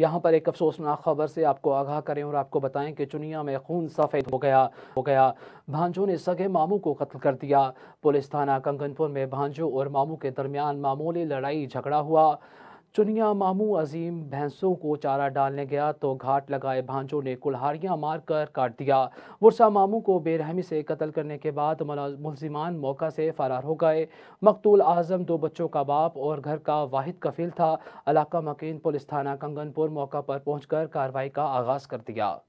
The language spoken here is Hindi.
यहाँ पर एक अफसोसनाक खबर से आपको आगाह करें और आपको बताएं कि चुनिया में खून सफ़ेद हो गया हो गया भांजों ने सगे मामू को कत्ल कर दिया पुलिस थाना कंगनपुर में भांजों और मामू के दरमियान मामूली लड़ाई झगड़ा हुआ चुनिया मामू अजीम भैंसों को चारा डालने गया तो घाट लगाए भांजों ने कुल्हाड़ियाँ मारकर काट दिया वर्षा मामू को बेरहमी से कत्ल करने के बाद मुलजिमान मौका से फरार हो गए मकतूल आजम दो बच्चों का बाप और घर का वाहिद कफील था इलाका मकीन पुलिस थाना कंगनपुर मौका पर पहुंचकर कार्रवाई का आगाज़ कर दिया